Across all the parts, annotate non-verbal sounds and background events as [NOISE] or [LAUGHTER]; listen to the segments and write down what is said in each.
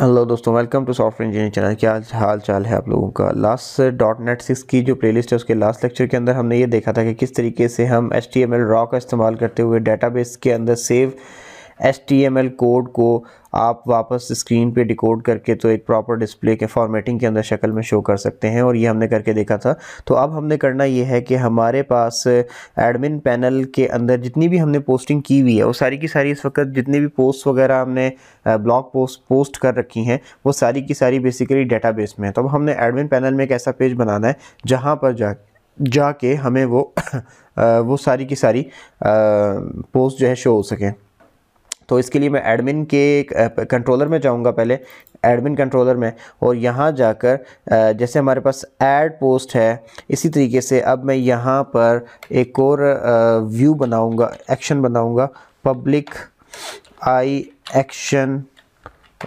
hello दोस्तों welcome to software engineering channel क्या हाल चाल है आप लोगों का लास्ट डॉट नेट सिक्स की जो प्लेलिस्ट है उसके लास्ट लेक्चर के अंदर हमने ये देखा था कि किस तरीके से हम H T M L row का इस्तेमाल करते हुए डेटाबेस के अंदर सेव एल कोड को आप वापस स्क्रीन पे डिकोड करके तो एक प्रॉपर डिस्प्ले के फॉर्मेटिंग के अंदर शक्ल में शो कर सकते हैं और ये हमने करके देखा था तो अब हमने करना ये है कि हमारे पास एडमिन पैनल के अंदर जितनी भी हमने पोस्टिंग की हुई है वो सारी की सारी इस वक्त जितनी भी पोस्ट वगैरह हमने ब्लॉग पोस्ट पोस्ट कर रखी हैं वो सारी की सारी बेसिकली डेटा में है तो अब हमने एडमिन पैनल में एक ऐसा पेज बनाना है जहाँ पर जा जाके हमें वो [COUGHS] वो सारी की सारी पोस्ट जो है शो हो सकें तो इसके लिए मैं एडमिन के कंट्रोलर में जाऊंगा पहले एडमिन कंट्रोलर में और यहाँ जाकर जैसे हमारे पास ऐड पोस्ट है इसी तरीके से अब मैं यहाँ पर एक और व्यू बनाऊँगा एक्शन बनाऊँगा पब्लिक आई एक्शन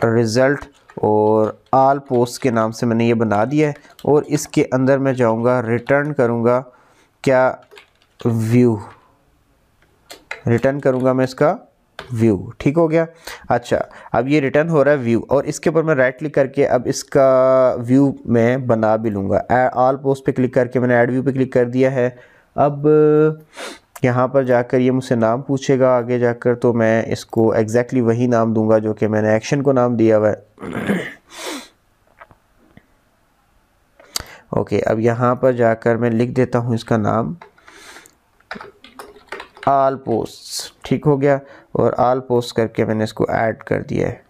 रिज़ल्ट और आल पोस्ट के नाम से मैंने ये बना दिया है और इसके अंदर मैं जाऊँगा रिटर्न करूँगा क्या व्यू रिटर्न करूँगा मैं इसका व्यू ठीक हो गया अच्छा अब ये रिटर्न हो रहा है व्यू और इसके ऊपर मैं राइट क्लिक करके अब इसका व्यू मैं बना भी लूँगा ऑल पोस्ट पे क्लिक करके मैंने ऐड व्यू पे क्लिक कर दिया है अब यहाँ पर जाकर ये मुझसे नाम पूछेगा आगे जाकर तो मैं इसको एग्जैक्टली exactly वही नाम दूंगा जो कि मैंने एक्शन को नाम दिया हुआ है ओके अब यहाँ पर जाकर मैं लिख देता हूँ इसका नाम आल पोस्ट ठीक हो गया और आल पोस्ट करके मैंने इसको ऐड कर दिया है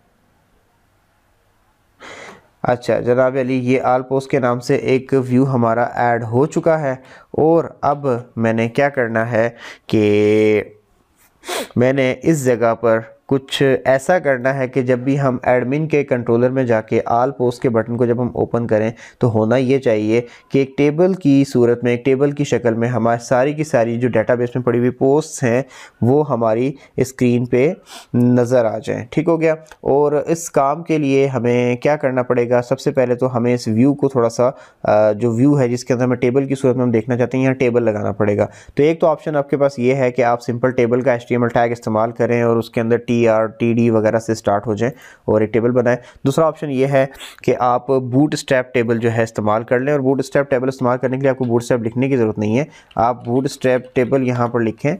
अच्छा जनाब अली ये आल पोस्ट के नाम से एक व्यू हमारा ऐड हो चुका है और अब मैंने क्या करना है कि मैंने इस जगह पर कुछ ऐसा करना है कि जब भी हम एडमिन के कंट्रोलर में जाके आल पोस्ट के बटन को जब हम ओपन करें तो होना ये चाहिए कि एक टेबल की सूरत में एक टेबल की शक्ल में हमारे सारी की सारी जो डेटाबेस में पड़ी हुई पोस्ट्स हैं वो हमारी स्क्रीन पे नज़र आ जाएं ठीक हो गया और इस काम के लिए हमें क्या करना पड़ेगा सबसे पहले तो हमें इस व्यू को थोड़ा सा जो व्यू है जिसके अंदर हमें टेबल की सूरत में हम देखना चाहते हैं यहाँ टेबल लगाना पड़ेगा तो एक तो ऑप्शन आपके पास ये है कि आप सिंपल टेबल का एच टैग इस्तेमाल करें और उसके अंदर T T R T D वगैरह से स्टार्ट हो जाए और एक टेबल बनाएं दूसरा ऑप्शन ये है कि आप बूट स्टेप टेबल जो है इस्तेमाल कर लें और बूट स्टेप टेबल इस्तेमाल करने के लिए आपको बूट स्टेप लिखने की ज़रूरत नहीं है आप बूट स्टेप टेबल यहाँ पर लिखें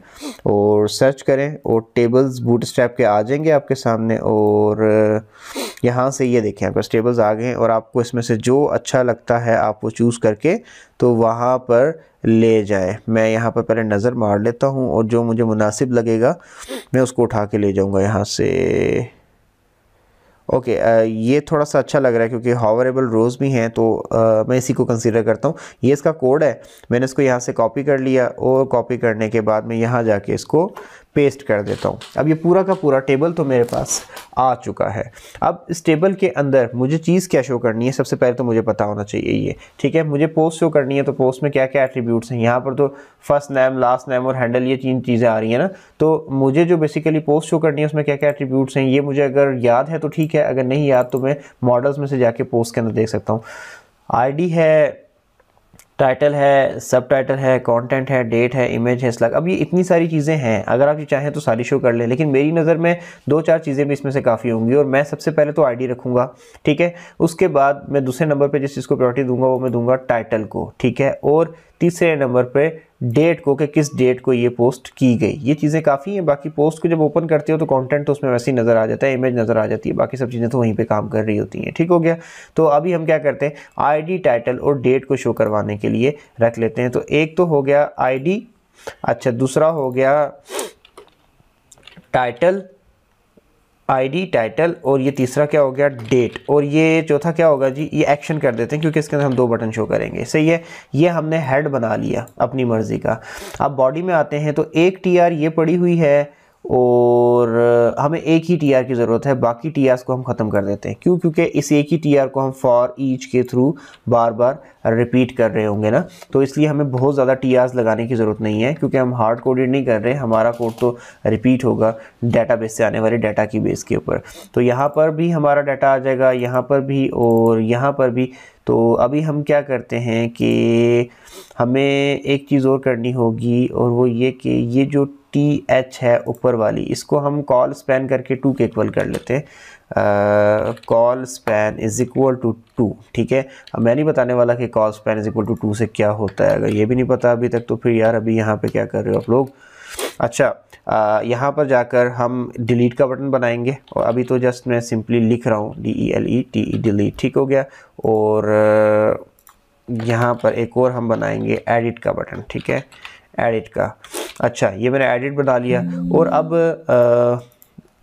और सर्च करें और टेबल्स बूट स्टेप के आ जाएंगे आपके सामने और यहाँ से ये देखें आपके टेबल्स आ गए और आपको इसमें से जो अच्छा लगता है आप वो चूज़ करके तो वहाँ पर ले जाए मैं यहाँ पर पहले नज़र मार लेता हूँ और जो मुझे मुनासिब लगेगा मैं उसको उठा के ले जाऊँगा यहाँ से ओके okay, ये थोड़ा सा अच्छा लग रहा है क्योंकि हॉवरेबल रोज़ भी हैं तो आ, मैं इसी को कंसीडर करता हूँ ये इसका कोड है मैंने इसको यहाँ से कॉपी कर लिया और कॉपी करने के बाद मैं यहाँ जाके इसको पेस्ट कर देता हूँ अब ये पूरा का पूरा टेबल तो मेरे पास आ चुका है अब इस टेबल के अंदर मुझे चीज़ क्या शो करनी है सबसे पहले तो मुझे पता होना चाहिए ये ठीक है मुझे पोस्ट शो करनी है तो पोस्ट में क्या क्या एट्रीब्यूट्स हैं यहाँ पर तो फर्स्ट नेम लास्ट नेम और हैंडल ये तीन चीज़ें आ रही हैं ना तो मुझे जो बेसिकली पोस्ट शो करनी है उसमें क्या क्या एट्रीब्यूट्स हैं ये मुझे अगर याद है तो ठीक है अगर नहीं याद तो मैं मॉडल्स में से जाके पोस्ट के अंदर देख सकता हूँ आई है टाइटल है सब टाइटल है कंटेंट है डेट है इमेज है स्लग अब ये इतनी सारी चीज़ें हैं अगर आप ये चाहें तो सारी शो कर लें लेकिन मेरी नज़र में दो चार चीज़ें भी इसमें से काफ़ी होंगी और मैं सबसे पहले तो आईडी रखूँगा ठीक है उसके बाद मैं दूसरे नंबर पर जिस चीज़ को प्रायोरिटी दूंगा वो मैं दूंगा टाइटल को ठीक है और तीसरे नंबर पर डेट को कि किस डेट को ये पोस्ट की गई ये चीज़ें काफ़ी हैं बाकी पोस्ट को जब ओपन करते हो तो कंटेंट तो उसमें वैसे ही नज़र आ जाता है इमेज नज़र आ जाती है बाकी सब चीज़ें तो वहीं पे काम कर रही होती हैं ठीक हो गया तो अभी हम क्या करते हैं आईडी टाइटल और डेट को शो करवाने के लिए रख लेते हैं तो एक तो हो गया आई अच्छा दूसरा हो गया टाइटल आईडी टाइटल और ये तीसरा क्या हो गया डेट और ये चौथा क्या होगा जी ये एक्शन कर देते हैं क्योंकि इसके अंदर हम दो बटन शो करेंगे सही है ये हमने हेड बना लिया अपनी मर्ज़ी का अब बॉडी में आते हैं तो एक टी आर ये पड़ी हुई है और हमें एक ही टी की ज़रूरत है बाकी टी को हम ख़त्म कर देते हैं क्यों क्योंकि इस एक ही टी को हम फॉर ईच के थ्रू बार बार रिपीट कर रहे होंगे ना तो इसलिए हमें बहुत ज़्यादा टी लगाने की ज़रूरत नहीं है क्योंकि हम हार्ड कोडेड नहीं कर रहे हमारा कोड तो रिपीट होगा डाटा से आने वाले डाटा की बेस के ऊपर तो यहाँ पर भी हमारा डाटा आ जाएगा यहाँ पर भी और यहाँ पर भी तो अभी हम क्या करते हैं कि हमें एक चीज़ और करनी होगी और वो ये कि ये जो टी एच है ऊपर वाली इसको हम कॉल स्पैन करके टू के इक्वल कर लेते हैं colspan is equal to two ठीक है अब मैं नहीं बताने वाला कि colspan is equal to two से क्या होता है अगर ये भी नहीं पता अभी तक तो फिर यार अभी यहाँ पे क्या कर रहे हो आप लोग अच्छा यहाँ पर जाकर हम डिलीट का बटन बनाएंगे और अभी तो जस्ट मैं सिंपली लिख रहा हूँ D E L E T E delete ठीक हो गया और यहाँ पर एक और हम बनाएंगे एडिट का बटन ठीक है एडिट का अच्छा ये मैंने एडिट बना लिया और अब आ,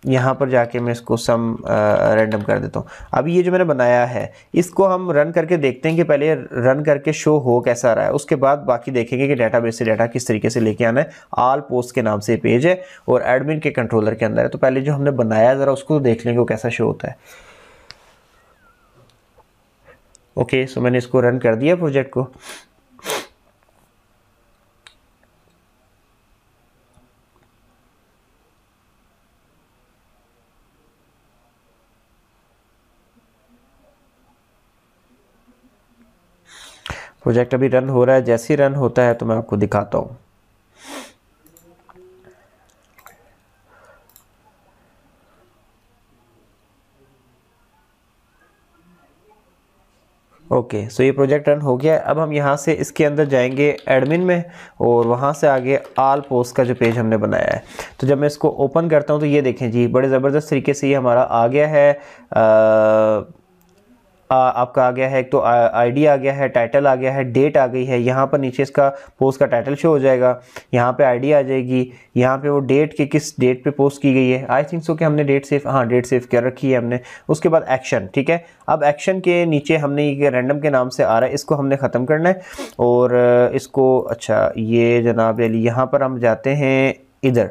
यहाँ पर जाके मैं इसको सम रैंडम कर देता हूँ अभी ये जो मैंने बनाया है इसको हम रन करके देखते हैं कि पहले रन करके शो हो कैसा रहा है उसके बाद बाकी देखेंगे कि डाटा से डाटा किस तरीके से लेके आना है आल पोस्ट के नाम से पेज है और एडमिन के कंट्रोलर के अंदर है तो पहले जो हमने बनाया ज़रा उसको देख लेंगे वो कैसा शो होता है ओके सो मैंने इसको रन कर दिया प्रोजेक्ट को प्रोजेक्ट अभी रन हो रहा है जैसे ही रन होता है तो मैं आपको दिखाता हूँ ओके okay, सो so ये प्रोजेक्ट रन हो गया है अब हम यहाँ से इसके अंदर जाएंगे एडमिन में और वहाँ से आगे आल पोस्ट का जो पेज हमने बनाया है तो जब मैं इसको ओपन करता हूँ तो ये देखें जी बड़े ज़बरदस्त तरीके से ये हमारा आ गया है आ, आ, आपका आ गया है एक तो आईडी आ गया है टाइटल आ गया है डेट आ गई है यहाँ पर नीचे इसका पोस्ट का टाइटल शो हो जाएगा यहाँ पे आईडी आ जाएगी यहाँ पे वो डेट के किस डेट पे पोस्ट की गई है आई थिंक सो कि हमने डेट सेफ हाँ डेट सेफ कर रखी है हमने उसके बाद एक्शन ठीक है अब एक्शन के नीचे हमने ये रैंडम के नाम से आ रहा है इसको हमने ख़त्म करना है और इसको अच्छा ये जनाब यहाँ पर हम जाते हैं इधर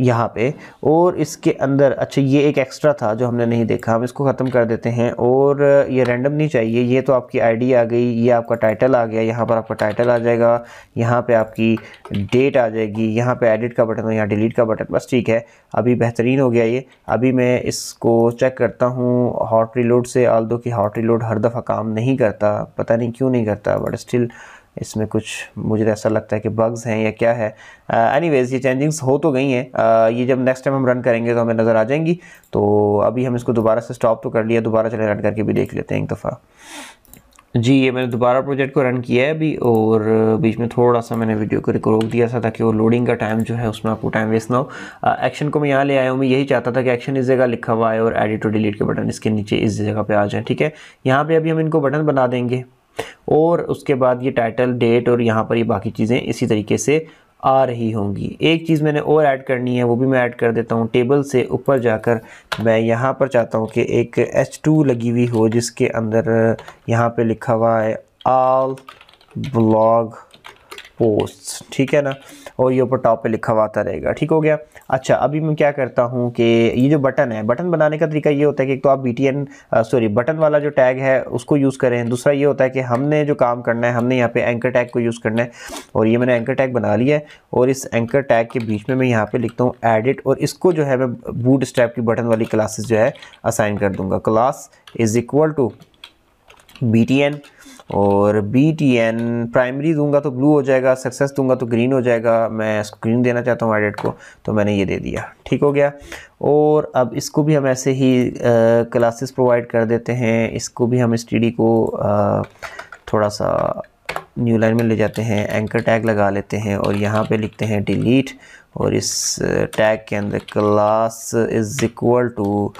यहाँ पे और इसके अंदर अच्छा ये एक एक्स्ट्रा था जो हमने नहीं देखा हम इसको ख़त्म कर देते हैं और ये रैंडम नहीं चाहिए ये तो आपकी आईडी आ गई ये आपका टाइटल आ गया यहाँ पर आपका टाइटल आ जाएगा यहाँ पे आपकी डेट आ जाएगी यहाँ पे एडिट का बटन और यहाँ डिलीट का बटन बस ठीक है अभी बेहतरीन हो गया ये अभी मैं इसको चेक करता हूँ हॉट रिलोड से आल दो कि हॉट रिलोड हर दफ़ा काम नहीं करता पता नहीं क्यों नहीं करता बट स्टिल इसमें कुछ मुझे तो ऐसा लगता है कि बग्स हैं या क्या है एनी uh, ये चेंजिंग्स हो तो गई हैं uh, ये जब नेक्स्ट टाइम हम रन करेंगे तो हमें नज़र आ जाएंगी तो अभी हम इसको दोबारा से स्टॉप तो कर लिया दोबारा चले रन करके भी देख लेते हैं एक दफ़ा जी ये मैंने दोबारा प्रोजेक्ट को रन किया है अभी और बीच में थोड़ा सा मैंने वीडियो को रोक दिया था ताकि वो लोडिंग का टाइम जो है उसमें आपको टाइम वेस्ट ना हो एक्शन uh, को मैं यहाँ ले आया हूँ मैं यही चाहता था कि एक्शन इस जगह लिखा हुआ है और एडिट और डिलीट के बटन इसके नीचे इस जगह पे आ जाएँ ठीक है यहाँ पे अभी हम इनको बटन बना देंगे और उसके बाद ये टाइटल डेट और यहाँ पर ये बाकी चीज़ें इसी तरीके से आ रही होंगी एक चीज़ मैंने और ऐड करनी है वो भी मैं ऐड कर देता हूँ टेबल से ऊपर जाकर मैं यहाँ पर चाहता हूँ कि एक H2 लगी हुई हो जिसके अंदर यहाँ पे लिखा हुआ है आल ब्लॉग पोस्ट ठीक है ना और ये ऊपर टॉप पे लिखा हुआ आता रहेगा ठीक हो गया अच्छा अभी मैं क्या करता हूँ कि ये जो बटन है बटन बनाने का तरीका ये होता है कि एक तो आप B T N sorry button वाला जो टैग है उसको यूज़ करें दूसरा ये होता है कि हमने जो काम करना है हमने यहाँ पे एंकर टैग को यूज़ करना है और ये मैंने एंकर टैग बना लिया है और इस एंकर टैग के बीच में मैं यहाँ पर लिखता हूँ एडिट और इसको जो है मैं बूट स्टेप की बटन वाली क्लासेस जो है असाइन कर दूँगा class is equal to B T N और बी टी एन प्राइमरी दूंगा तो ब्लू हो जाएगा सक्सेस दूंगा तो ग्रीन हो जाएगा मैं इसको ग्रीन देना चाहता हूँ एडिट को तो मैंने ये दे दिया ठीक हो गया और अब इसको भी हम ऐसे ही क्लासेस प्रोवाइड कर देते हैं इसको भी हम इस टी को आ, थोड़ा सा न्यू लाइन में ले जाते हैं एंकर टैग लगा लेते हैं और यहाँ पे लिखते हैं डिलीट और इस टैग के अंदर class is equal to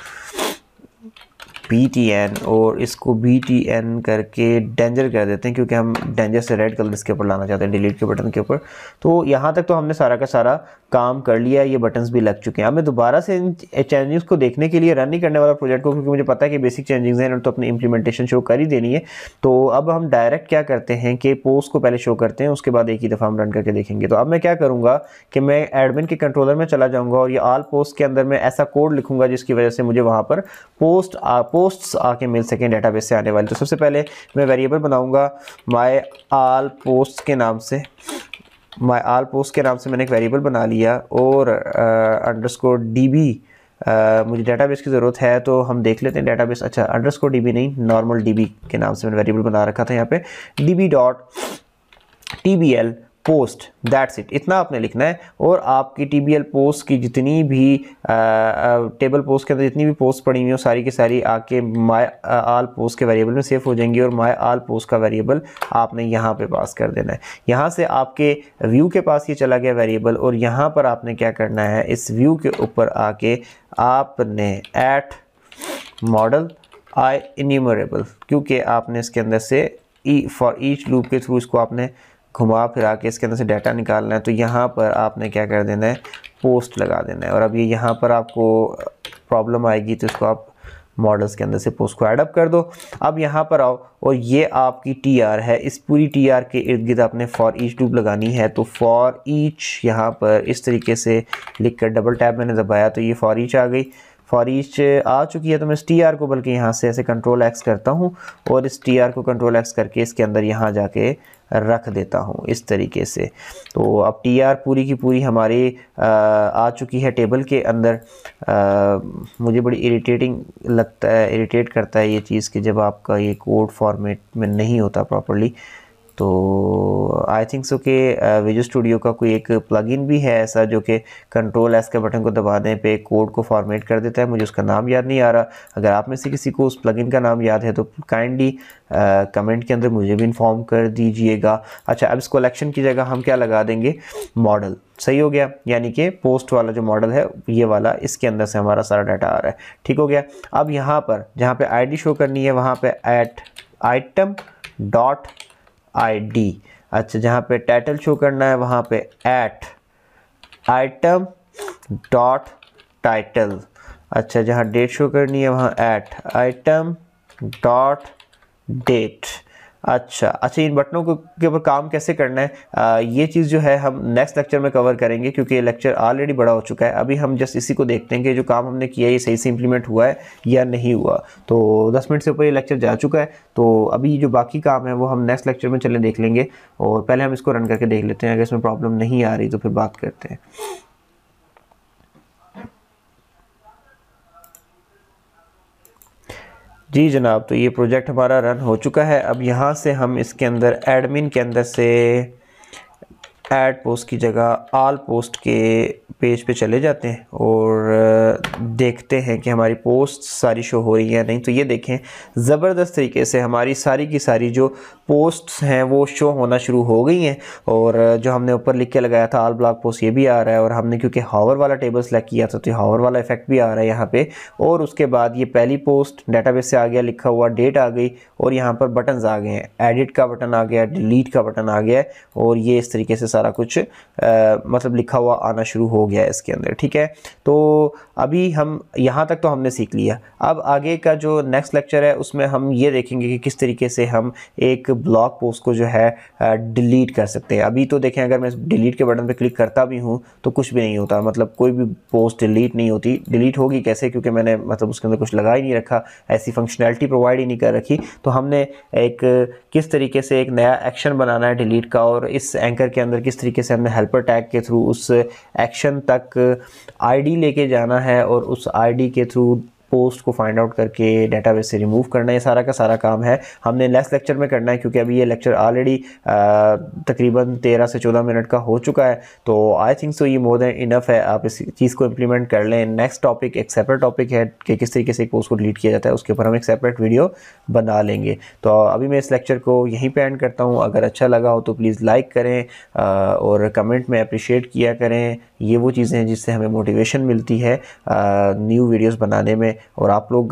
N और इसको एन करके डेंजर कर देते हैं क्योंकि हम डेंजर से रेड कलर इसके ऊपर लाना चाहते हैं डिलीट के बटन के ऊपर तो यहाँ तक तो हमने सारा का सारा काम कर लिया है ये बटन्स भी लग चुके हैं अब मैं दोबारा से इन चेंजिंग्स को देखने के लिए रन नहीं करने वाला प्रोजेक्ट को क्योंकि मुझे पता है कि बेसिक चेंजिंग्स हैं तो अपनी इंप्लीमेंटेशन शो कर ही देनी है तो अब हम डायरेक्ट क्या करते हैं कि पोस्ट को पहले शो करते हैं उसके बाद एक ही दफ़ा हम रन करके देखेंगे तो अब मैं क्या करूँगा कि मैं एडमिन के कंट्रोलर में चला जाऊँगा और ये आल पोस्ट के अंदर मैं ऐसा कोड लिखूँगा जिसकी वजह से मुझे वहाँ पर पोस्ट आप पोस्ट्स आके मिल सकें डेटाबेस से आने वाले तो सबसे पहले मैं वेरिएबल बनाऊंगा माय आल पोस्ट के नाम से माय आल पोस्ट के नाम से मैंने एक वेरिएबल बना लिया और अंडर स्कोर डी बी मुझे डेटाबेस की ज़रूरत है तो हम देख लेते हैं डेटाबेस अच्छा अंडर स्कोर डी बी नहीं नॉर्मल डी बी के नाम से मैंने वेरिएबल बना रखा था यहाँ पे D B dot T B L post that's it इतना आपने लिखना है और आपकी टी बी एल पोस्ट की जितनी भी टेबल पोस्ट के अंदर जितनी भी पोस्ट पड़ी हुई हो सारी की सारी आके माई आल पोस्ट के वेरिएबल में सेव हो जाएंगी और माई आल पोस्ट का वेरिएबल आपने यहाँ पे पास कर देना है यहाँ से आपके व्यू के पास ये चला गया वेरिएबल और यहाँ पर आपने क्या करना है इस व्यू के ऊपर आके आपने एट मॉडल आई इन्यूमरेबल क्योंकि आपने इसके अंदर से ई फॉर ईच लूप के थ्रू इसको आपने घुमा फिरा के इसके अंदर से डाटा निकालना है तो यहाँ पर आपने क्या कर देना है पोस्ट लगा देना है और अब ये यहाँ पर आपको प्रॉब्लम uh, आएगी तो इसको आप मॉडल्स के अंदर से पोस्ट को एडअप कर दो अब यहाँ पर आओ और ये आपकी टी आर है इस पूरी टी आर के इर्द गिर्द आपने फॉर ईच डूब लगानी है तो फॉर ईच यहाँ पर इस तरीके से लिख कर डबल टैब मैंने दबाया तो ये फॉर ईच आ गई फॉर ईच आ चुकी है तो मैं इस टी आर को बल्कि यहाँ से ऐसे कंट्रोल एक्स करता हूँ और इस टी आर को कंट्रोल एक्स करके इसके अंदर यहाँ जाके रख देता हूँ इस तरीके से तो अब टी आर पूरी की पूरी हमारी आ चुकी है टेबल के अंदर आ, मुझे बड़ी इरीटेटिंग लगता है इरीटेट करता है ये चीज़ कि जब आपका ये कोड फॉर्मेट में नहीं होता प्रॉपरली तो आई थिंक सो कि विजो स्टूडियो का कोई एक प्लगइन भी है ऐसा जो कि कंट्रोल एस के बटन को दबाने पे कोड को फॉर्मेट कर देता है मुझे उसका नाम याद नहीं आ रहा अगर आप में से किसी को उस प्लगइन का नाम याद है तो काइंडली कमेंट के अंदर मुझे भी इन्फॉर्म कर दीजिएगा अच्छा अब इस कलेक्शन की जगह हम क्या लगा देंगे मॉडल सही हो गया यानी कि पोस्ट वाला जो मॉडल है ये वाला इसके अंदर से हमारा सारा डाटा आ रहा है ठीक हो गया अब यहाँ पर जहाँ पे आईडी शो करनी है वहाँ पे at item dot I D अच्छा जहाँ पे टाइटल शो करना है वहाँ पे एट आइटम डॉट टाइटल अच्छा जहाँ डेट शो करनी है वहाँ एट आइटम डॉट डेट अच्छा अच्छा इन बटनों को के ऊपर काम कैसे करना है आ, ये चीज़ जो है हम नेक्स्ट लेक्चर में कवर करेंगे क्योंकि ये लेक्चर ऑलरेडी बड़ा हो चुका है अभी हम जस्ट इसी को देखते हैं कि जो काम हमने किया है ये सही से इंप्लीमेंट हुआ है या नहीं हुआ तो दस मिनट से ऊपर ये लेक्चर जा चुका है तो अभी जो बाकी काम है वो हम नेक्स्ट लेक्चर में चले देख लेंगे और पहले हम इसको रन करके देख लेते हैं अगर इसमें प्रॉब्लम नहीं आ रही तो फिर बात करते हैं जी जनाब तो ये प्रोजेक्ट हमारा रन हो चुका है अब यहाँ से हम इसके अंदर एडमिन के अंदर से ऐड पोस्ट की जगह आल पोस्ट के पेज पे चले जाते हैं और देखते हैं कि हमारी पोस्ट सारी शो हो रही है या नहीं तो ये देखें ज़बरदस्त तरीके से हमारी सारी की सारी जो पोस्ट्स हैं वो शो होना शुरू हो गई हैं और जो हमने ऊपर लिख के लगाया था आल ब्लॉक पोस्ट ये भी आ रहा है और हमने क्योंकि हावर वाला टेबल सेलेक्ट किया था तो हावर वाला इफेक्ट भी आ रहा है यहाँ पर और उसके बाद ये पहली पोस्ट डेटाबेस से आ गया लिखा हुआ डेट आ गई और यहाँ पर बटन आ गए हैं एडिट का बटन आ गया डिलीट का बटन आ गया और ये इस तरीके से सारा कुछ आ, मतलब लिखा हुआ आना शुरू हो गया है इसके अंदर ठीक है तो अभी हम यहाँ तक तो हमने सीख लिया अब आगे का जो नेक्स्ट लेक्चर है उसमें हम ये देखेंगे कि किस तरीके से हम एक ब्लॉग पोस्ट को जो है डिलीट कर सकते हैं अभी तो देखें अगर मैं डिलीट के बटन पर क्लिक करता भी हूँ तो कुछ भी नहीं होता मतलब कोई भी पोस्ट डिलीट नहीं होती डिलीट होगी कैसे क्योंकि मैंने मतलब उसके अंदर कुछ लगा ही नहीं रखा ऐसी फंक्शनैलिटी प्रोवाइड ही नहीं कर रखी तो हमने एक किस तरीके से एक नया एक्शन बनाना है डिलीट का और इस एंकर के अंदर किस तरीके से हमने हेल्पर टैग के थ्रू उस एक्शन तक आईडी लेके जाना है और उस आईडी के थ्रू पोस्ट को फाइंड आउट करके डेटाबेस से रिमूव करना ये सारा का सारा काम है हमने लेस लेक्चर में करना है क्योंकि अभी ये लेक्चर ऑलरेडी तकरीबन तेरह से चौदह मिनट का हो चुका है तो आई थिंक सो ये मोर देन इनफ है आप इस चीज़ को इम्प्लीमेंट कर लें नेक्स्ट टॉपिक एक सेपरेट टॉपिक है कि किस तरीके से एक पोस्ट को डिलीट किया जाता है उसके ऊपर हम एक सेपरेट वीडियो बना लेंगे तो अभी मैं इस लेक्चर को यहीं पर एंड करता हूँ अगर अच्छा लगा हो तो प्लीज़ लाइक करें और कमेंट में अप्रिशिएट किया करें ये वो चीज़ें हैं जिससे हमें मोटिवेशन मिलती है न्यू वीडियोस बनाने में और आप लोग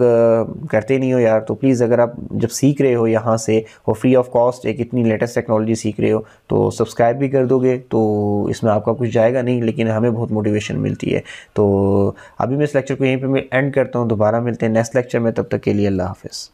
करते नहीं हो यार तो प्लीज़ अगर आप जब सीख रहे हो यहाँ से और फ्री ऑफ कॉस्ट एक इतनी लेटेस्ट टेक्नोलॉजी सीख रहे हो तो सब्सक्राइब भी कर दोगे तो इसमें आपका कुछ जाएगा नहीं लेकिन हमें बहुत मोटिवेशन मिलती है तो अभी मैं इस लेक्चर को यहीं पर मैं एंड करता हूँ दोबारा मिलते हैं नेक्स्ट लेक्चर में तब तक के लिए अल्लाह हाफ़